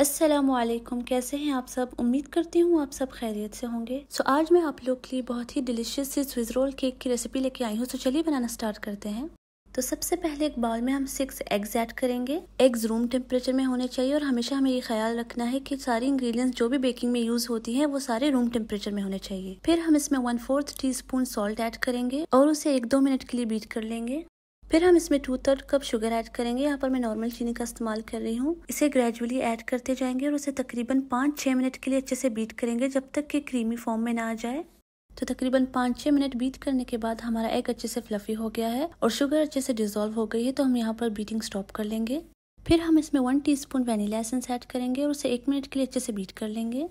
असलम कैसे हैं आप सब उम्मीद करती हूँ आप सब खैरियत से होंगे सो so, आज मैं आप लोग के लिए बहुत ही डिलीशियस से स्विज रोल केक की रेसिपी लेके आई हूँ सो so, चलिए बनाना स्टार्ट करते हैं तो सबसे पहले एक बाउल में हम सिक्स एग्स ऐड करेंगे एग्स रूम टेम्परेचर में होने चाहिए और हमेशा हमें ये ख्याल रखना है कि सारी इंग्रेडिएंट्स जो भी बेकिंग में यूज होती हैं वो सारे रूम टेम्परेचर में होने चाहिए फिर हम इसमें one fourth teaspoon salt add करेंगे और उसे एक दो मिनट के लिए बीट कर लेंगे फिर हम इसमें two third cup sugar add करेंगे यहाँ पर मैं नॉर्मल चीनी का इस्तेमाल कर रही हूँ इसे ग्रेजुअली ऐड करते जाएंगे और उसे तकरीबन पाँच छः मिनट के लिए अच्छे से बीट करेंगे जब तक कि क्रीमी फॉर्म में ना आ जाए तो तकरीबन पाँच छः मिनट बीट करने के बाद हमारा एग अच्छे से फ्लफी हो गया है और शुगर अच्छे से डिजोल्व हो गई है तो हम यहाँ पर बीटिंग स्टॉप कर लेंगे फिर हम इसमें one teaspoon vanilla essence add करेंगे और उसे एक मिनट के लिए अच्छे से बीट कर लेंगे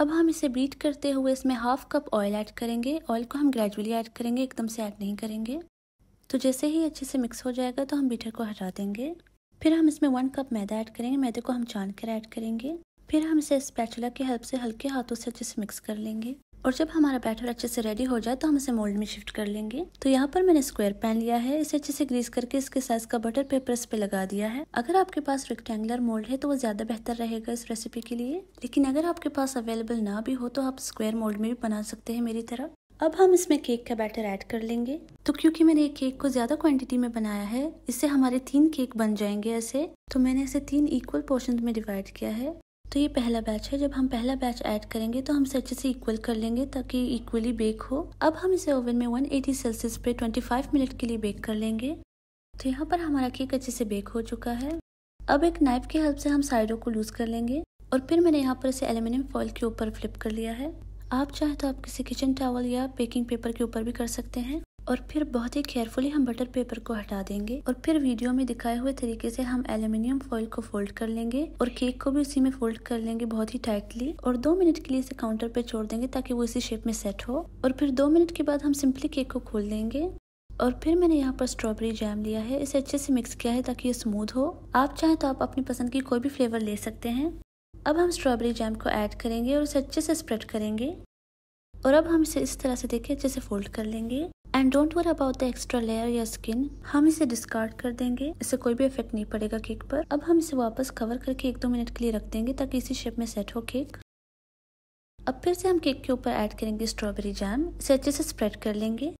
अब हम इसे बीट करते हुए इसमें हाफ कप ऑयल ऐड करेंगे ऑयल को हम ग्रेजुअली ऐड करेंगे एकदम से ऐड नहीं करेंगे तो जैसे ही अच्छे से मिक्स हो जाएगा तो हम बीटर को हटा देंगे फिर हम इसमें वन कप मैदा ऐड करेंगे मैदे को हम छान कर ऐड करेंगे फिर हम इसे स्पैचुला की हेल्प से हल्के हाथों से अच्छे से मिक्स कर लेंगे और जब हमारा बैटर अच्छे से रेडी हो जाए तो हम इसे मोल्ड में शिफ्ट कर लेंगे तो यहाँ पर मैंने स्क्वायर पैन लिया है इसे अच्छे से ग्रीस करके इसके साइज का बटर पेपर इस पे लगा दिया है अगर आपके पास रेक्टेंगुलर मोल्ड है तो वो ज्यादा बेहतर रहेगा इस रेसिपी के लिए लेकिन अगर आपके पास अवेलेबल ना भी हो तो आप स्क्वायर मोल्ड में भी बना सकते हैं मेरी तरह अब हम इसमें केक का बैटर ऐड कर लेंगे तो क्योंकि मैंने एक केक को ज़्यादा क्वांटिटी में बनाया है इससे हमारे तीन केक बन जाएंगे ऐसे तो मैंने इसे तीन इक्वल पोर्शन में डिवाइड किया है तो ये पहला बैच है जब हम पहला बैच ऐड करेंगे तो हम इसे अच्छे से इक्वल कर लेंगे ताकि इक्वली बेक हो अब हम इसे ओवन में 180 सेल्सियस पे 25 मिनट के लिए बेक कर लेंगे तो यहाँ पर हमारा केक अच्छे से बेक हो चुका है अब एक नाइफ की हेल्प से हम साइडों को लूज़ कर लेंगे और फिर मैंने यहाँ पर इसे एल्यूमिनियम फॉल के ऊपर फ्लिप कर लिया है आप चाहे तो आप किसी किचन टावल या बेकिंग पेपर के ऊपर भी कर सकते हैं और फिर बहुत ही केयरफुली हम बटर पेपर को हटा देंगे और फिर वीडियो में दिखाए हुए तरीके से हम एल्यूमिनियम फॉइल को फोल्ड कर लेंगे और केक को भी उसी में फोल्ड कर लेंगे बहुत ही टाइटली और दो मिनट के लिए इसे काउंटर पे छोड़ देंगे ताकि वो इसी शेप में सेट हो और फिर दो मिनट के बाद हम सिंपली केक को खोल देंगे और फिर मैंने यहाँ पर स्ट्रॉबेरी जैम लिया है इसे अच्छे से मिक्स किया है ताकि ये स्मूथ हो आप चाहें तो आप अपनी पसंद की कोई भी फ्लेवर ले सकते हैं अब हम स्ट्रॉबेरी जैम को ऐड करेंगे और इसे अच्छे से स्प्रेड करेंगे और अब हम इसे इस तरह से देखें अच्छे से फोल्ड कर लेंगे and don't worry about the extra layer या स्किन हम इसे डिस्कार्ड कर देंगे इससे कोई भी इफेक्ट नहीं पड़ेगा केक पर अब हम इसे वापस कवर करके एक दो मिनट के लिए रख देंगे ताकि इसी शेप में सेट हो केक अब फिर से हम केक के ऊपर ऐड करेंगे स्ट्रॉबेरी जैम इसे अच्छे से स्प्रेड कर लेंगे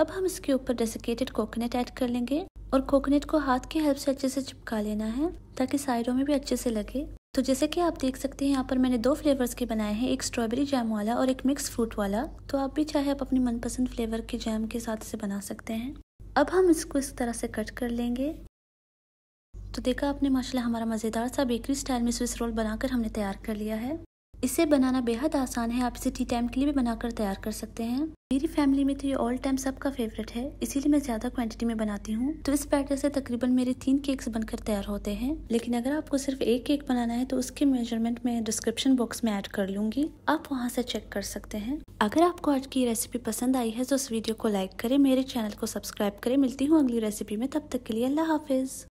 अब हम इसके ऊपर डेसिकेटेड कोकोनट ऐड कर लेंगे और कोकोनट को हाथ की हेल्प से अच्छे से चिपका लेना है ताकि साइडों में भी अच्छे से लगे तो जैसे कि आप देख सकते हैं यहाँ पर मैंने दो फ्लेवर्स के बनाए हैं एक स्ट्रॉबेरी जैम वाला और एक मिक्स फ्रूट वाला तो आप भी चाहे आप अपनी मनपसंद फ्लेवर के जैम के साथ इसे बना सकते हैं अब हम इसको इस तरह से कट कर लेंगे तो देखा आपने माशाल्लाह हमारा मज़ेदार सा बेकरी स्टाइल में स्विस रोल बनाकर हमने तैयार कर लिया है इसे बनाना बेहद आसान है आप इसे टी टाइम के लिए भी बनाकर तैयार कर सकते हैं मेरी फैमिली में तो ये ऑल टाइम सबका फेवरेट है इसीलिए मैं ज़्यादा क्वांटिटी में बनाती हूँ तो इस बैटर से तकरीबन मेरे तीन केक्स बनकर तैयार होते हैं लेकिन अगर आपको सिर्फ एक केक बनाना है तो उसके मेजरमेंट मैं डिस्क्रिप्शन बॉक्स में एड कर लूंगी आप वहाँ से चेक कर सकते हैं अगर आपको आज की रेसिपी पसंद आई है तो इस वीडियो को लाइक करे मेरे चैनल को सब्सक्राइब करे मिलती हूँ अगली रेसिपी में तब तक के लिए अल्लाह हाफिज़